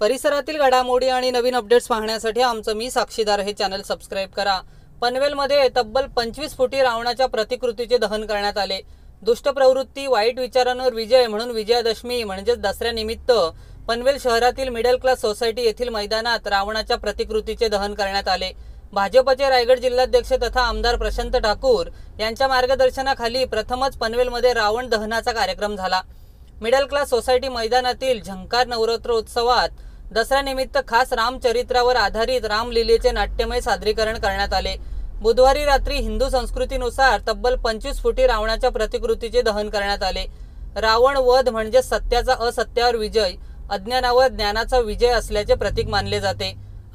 परिसरातील घडामोडी आणि नवीन अपडेट्स पाहण्यासाठी आमचं मी साक्षीदार हे चॅनल सबस्क्राईब करा पनवेलमध्ये तब्बल पंचवीस फुटी रावणाच्या प्रतिकृतीचे दहन करण्यात आले दुष्ट प्रवृत्ती वाईट विचारांवर विजय म्हणून विजयादशमी म्हणजेच दसऱ्यानिमित्त पनवेल शहरातील मिडल क्लास सोसायटी येथील मैदानात रावणाच्या प्रतिकृतीचे दहन करण्यात आले भाजपचे रायगड जिल्हाध्यक्ष तथा आमदार प्रशांत ठाकूर यांच्या मार्गदर्शनाखाली प्रथमच पनवेलमध्ये रावण दहनाचा कार्यक्रम झाला मिडल क्लास सोसायटी मैदानातील झंकार नवरात्र उत्सवात दसऱ्यानिमित्त खास रामचरित्रावर आधारित रामलीलेचे नाट्यमय सादरीकरण करण्यात आले बुधवारी रात्री हिंदू संस्कृतीनुसार तब्बल पंचवीस फुटी रावणाच्या प्रतिकृतीचे दहन करण्यात आले रावण वध म्हणजे सत्याचा असत्यावर विजय अज्ञानावर ज्ञानाचा विजय असल्याचे प्रतीक मानले जाते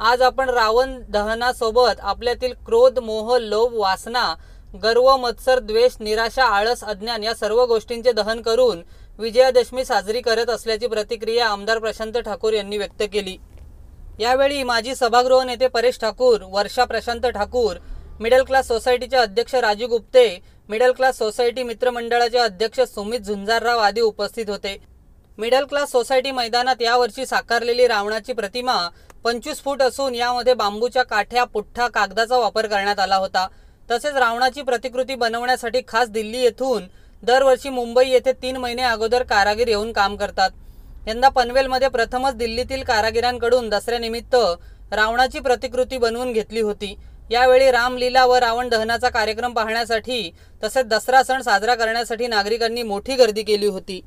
आज आपण रावण दहनासोबत आपल्यातील क्रोध मोह लोभ वासना गर्व मत्सर द्वेष निराशा आळस अज्ञान या सर्व गोष्टींचे दहन करून विजयादशमी साजरी करत असल्याची प्रतिक्रिया आमदार प्रशांत ठाकूर यांनी व्यक्त केली यावेळी माजी सभागृह नेते परेश ठाकूर वर्षा प्रशांत ठाकूर मिडल क्लास सोसायटीचे अध्यक्ष Raju Gupte middle class society मित्रमंडळाचे अध्यक्ष सुमित झुंजारराव आदी उपस्थित होते मिडल क्लास सोसायटी मैदानात यावर्षी साकारलेली रावणाची प्रतिमा पंचवीस फूट असून यामध्ये बांबूच्या काठ्या पुठ्ठा कागदाचा वापर करण्यात आला होता तसेच रावणाची प्रतिकृती बनवण्यासाठी खास दिल्ली येथून दरवर्षी मुंबई येथे तीन महिने अगोदर कारागीर येऊन काम करतात यंदा पनवेलमध्ये प्रथमच दिल्लीतील कारागिरांकडून दसऱ्यानिमित्त रावणाची प्रतिकृती बनवून घेतली होती यावेळी रामलीला व रावण दहनाचा कार्यक्रम पाहण्यासाठी तसेच दसरा सण साजरा करण्यासाठी नागरिकांनी मोठी गर्दी केली होती